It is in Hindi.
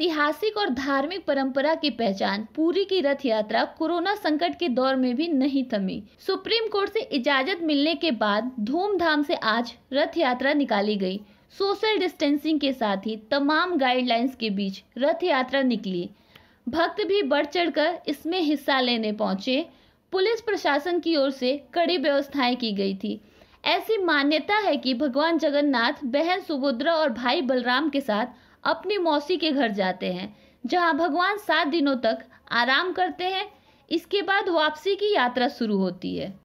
ऐतिहासिक और धार्मिक परंपरा की पहचान पूरी की रथ यात्रा कोरोना संकट के दौर में भी नहीं थमी सुप्रीम कोर्ट से इजाजत मिलने के बाद धूमधाम से आज रथ यात्रा निकाली गई सोशल डिस्टेंसिंग के साथ ही तमाम गाइडलाइंस के बीच रथ यात्रा निकली भक्त भी बढ़ चढ़कर इसमें हिस्सा लेने पहुंचे पुलिस प्रशासन की ओर से कड़ी व्यवस्थाएं की गई थी ऐसी मान्यता है कि भगवान जगन्नाथ बहन सुभद्रा और भाई बलराम के साथ अपनी मौसी के घर जाते हैं जहाँ भगवान सात दिनों तक आराम करते हैं इसके बाद वापसी की यात्रा शुरू होती है